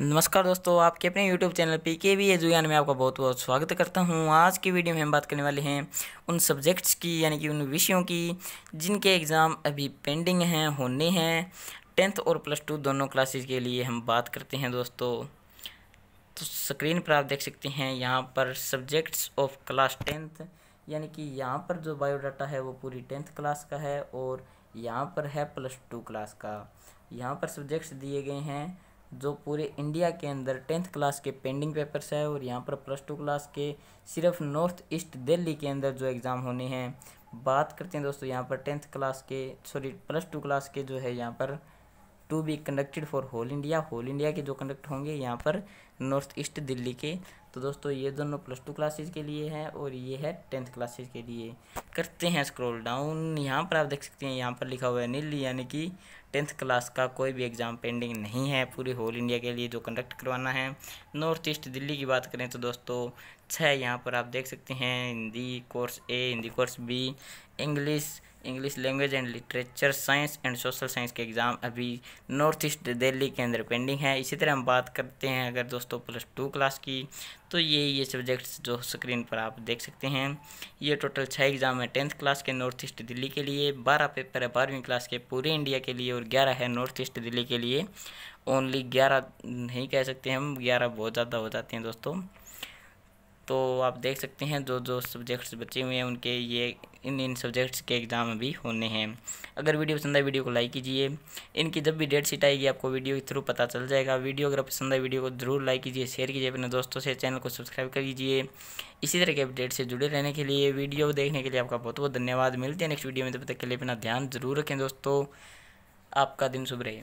नमस्कार दोस्तों आपके अपने YouTube channel P K V एजुयान में आपका बहुत बहुत स्वागत करता हूं आज की वीडियो में हम बात करने वाले हैं उन सब्जेक्ट्स की यानी कि उन विषयों की जिनके एग्ज़ाम अभी पेंडिंग हैं होने हैं टेंथ और प्लस टू दोनों क्लासेस के लिए हम बात करते हैं दोस्तों तो स्क्रीन पर आप देख सकते हैं यहाँ पर सब्जेक्ट्स ऑफ क्लास टेंथ यानी कि यहाँ पर जो बायोडाटा है वो पूरी टेंथ क्लास का है और यहाँ पर है प्लस टू क्लास का यहाँ पर सब्जेक्ट्स दिए गए हैं जो पूरे इंडिया के अंदर टेंथ क्लास के पेंडिंग पेपर्स है और यहाँ पर प्लस टू क्लास के सिर्फ नॉर्थ ईस्ट दिल्ली के अंदर जो एग्ज़ाम होने हैं बात करते हैं दोस्तों यहाँ पर टेंथ क्लास के सॉरी प्लस टू क्लास के जो है यहाँ पर to be conducted for whole India whole India के जो कंडक्ट होंगे यहाँ पर नॉर्थ ईस्ट दिल्ली के तो दोस्तों ये दोनों प्लस टू क्लासेज के लिए है और ये है टेंथ क्लासेज के लिए करते हैं स्क्रॉल डाउन यहाँ पर आप देख सकते हैं यहाँ पर लिखा हुआ है नील यानी कि टेंथ क्लास का कोई भी एग्ज़ाम पेंडिंग नहीं है पूरे होल इंडिया के लिए जो कंडक्ट करवाना है नॉर्थ ईस्ट दिल्ली की बात करें तो दोस्तों छः यहाँ पर आप देख सकते हैं Hindi course A Hindi course B English English language and literature science and social science के एग्ज़ाम अभी नॉर्थ ईस्ट दिल्ली के अंदर पेंडिंग है इसी तरह हम बात करते हैं अगर दोस्तों प्लस टू क्लास की तो ये ये सब्जेक्ट्स जो स्क्रीन पर आप देख सकते हैं ये टोटल छः एग्ज़ाम है टेंथ क्लास के नॉर्थ ईस्ट दिल्ली के लिए बारह पेपर है बारहवीं क्लास के पूरे इंडिया के लिए और ग्यारह है नॉर्थ ईस्ट दिल्ली के लिए ओनली ग्यारह नहीं कह सकते हम ग्यारह बहुत ज़्यादा हो जाते हैं दोस्तों तो आप देख सकते हैं जो जो सब्जेक्ट्स बचे हुए हैं उनके ये इन इन सब्जेक्ट्स के एग्ज़ाम अभी होने हैं अगर वीडियो पसंद आए वीडियो को लाइक कीजिए इनकी जब भी डेट शीट आएगी आपको वीडियो के थ्रू पता चल जाएगा वीडियो अगर पसंद आए वीडियो को जरूर लाइक कीजिए शेयर कीजिए अपने दोस्तों से चैनल को सब्सक्राइब कर लीजिए इसी तरह के अपडेट से जुड़े रहने के लिए वीडियो देखने के लिए आपका बहुत बहुत धन्यवाद मिलते हैं नेक्स्ट वीडियो में तब तक के लिए अपना ध्यान जरूर रखें दोस्तों आपका दिन शुभ रहे